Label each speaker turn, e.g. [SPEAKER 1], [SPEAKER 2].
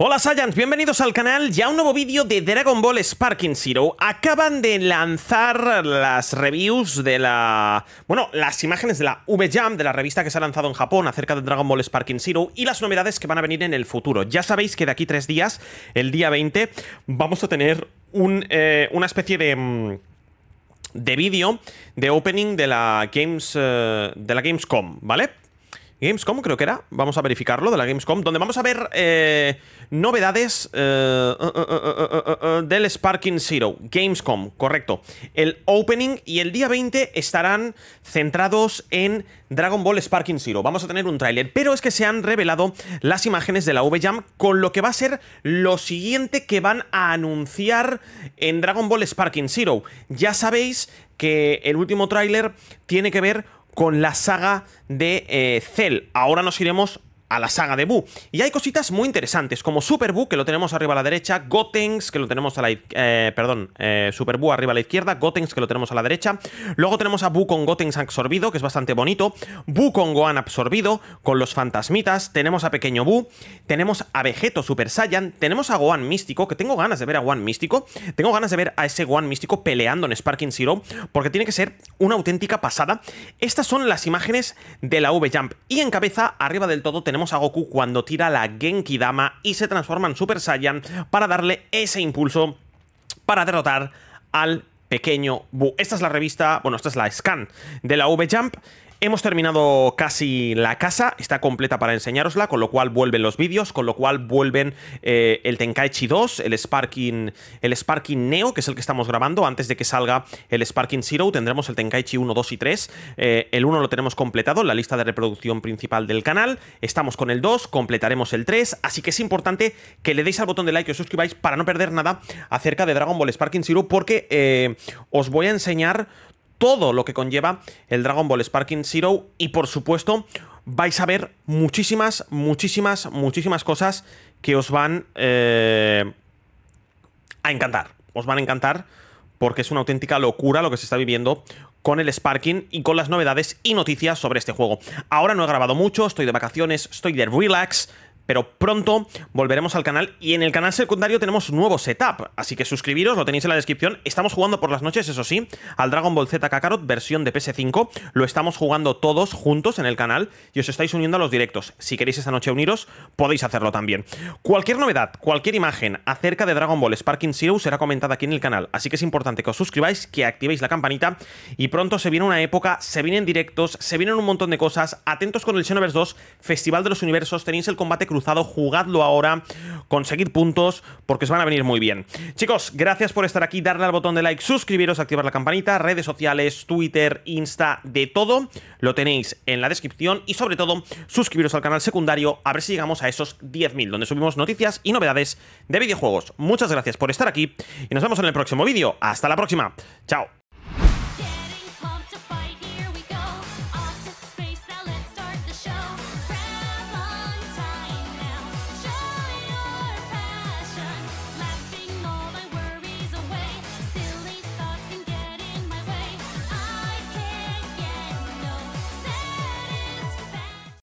[SPEAKER 1] Hola Saiyans, bienvenidos al canal Ya un nuevo vídeo de Dragon Ball Sparking Zero Acaban de lanzar las reviews de la... Bueno, las imágenes de la v Jam, de la revista que se ha lanzado en Japón acerca de Dragon Ball Sparking Zero Y las novedades que van a venir en el futuro Ya sabéis que de aquí tres días, el día 20, vamos a tener eh, una especie de mm, de vídeo de opening de la Games eh, de la Gamescom, ¿vale? Gamescom, creo que era. Vamos a verificarlo de la Gamescom, donde vamos a ver eh, novedades eh, eh, del Sparking Zero. Gamescom, correcto. El opening y el día 20 estarán centrados en Dragon Ball Sparking Zero. Vamos a tener un tráiler, pero es que se han revelado las imágenes de la V-Jam, con lo que va a ser lo siguiente que van a anunciar en Dragon Ball Sparking Zero. Ya sabéis que el último tráiler tiene que ver con la saga de cel eh, Cell. Ahora nos iremos a la saga de Bu Y hay cositas muy interesantes, como Super Buu, que lo tenemos arriba a la derecha, Gotenks, que lo tenemos a la... Eh, perdón, eh, Super Buu arriba a la izquierda, Gotenks, que lo tenemos a la derecha. Luego tenemos a Bu con Gotenks absorbido, que es bastante bonito. Bu con Gohan absorbido, con los fantasmitas. Tenemos a Pequeño Bu tenemos a Vegeto Super Saiyan, tenemos a Gohan Místico, que tengo ganas de ver a Gohan Místico. Tengo ganas de ver a ese Gohan Místico peleando en Sparking Zero, porque tiene que ser una auténtica pasada. Estas son las imágenes de la V-Jump. Y en cabeza, arriba del todo, tenemos a Goku cuando tira la Genki Dama y se transforma en Super Saiyan para darle ese impulso para derrotar al pequeño Bu. Esta es la revista, bueno, esta es la scan de la V-Jump Hemos terminado casi la casa, está completa para enseñarosla, con lo cual vuelven los vídeos, con lo cual vuelven eh, el Tenkaichi 2, el Sparking, el Sparking Neo, que es el que estamos grabando, antes de que salga el Sparking Zero, tendremos el Tenkaichi 1, 2 y 3, eh, el 1 lo tenemos completado en la lista de reproducción principal del canal, estamos con el 2, completaremos el 3, así que es importante que le deis al botón de like y os suscribáis para no perder nada acerca de Dragon Ball Sparking Zero, porque eh, os voy a enseñar todo lo que conlleva el Dragon Ball Sparking Zero y por supuesto vais a ver muchísimas, muchísimas, muchísimas cosas que os van eh, a encantar. Os van a encantar porque es una auténtica locura lo que se está viviendo con el Sparking y con las novedades y noticias sobre este juego. Ahora no he grabado mucho, estoy de vacaciones, estoy de relax, pero pronto volveremos al canal y en el canal secundario tenemos un nuevo setup, así que suscribiros, lo tenéis en la descripción. Estamos jugando por las noches, eso sí, al Dragon Ball Z Kakarot versión de PS5, lo estamos jugando todos juntos en el canal y os estáis uniendo a los directos. Si queréis esta noche uniros, podéis hacerlo también. Cualquier novedad, cualquier imagen acerca de Dragon Ball Sparking Zero será comentada aquí en el canal, así que es importante que os suscribáis, que activéis la campanita y pronto se viene una época, se vienen directos, se vienen un montón de cosas. Atentos con el Xenoverse 2, Festival de los Universos, tenéis el combate cruzado jugadlo ahora, conseguid puntos porque os van a venir muy bien. Chicos, gracias por estar aquí, darle al botón de like, suscribiros, activar la campanita, redes sociales, Twitter, Insta, de todo, lo tenéis en la descripción y sobre todo suscribiros al canal secundario a ver si llegamos a esos 10.000 donde subimos noticias y novedades de videojuegos. Muchas gracias por estar aquí y nos vemos en el próximo vídeo. Hasta la próxima. Chao.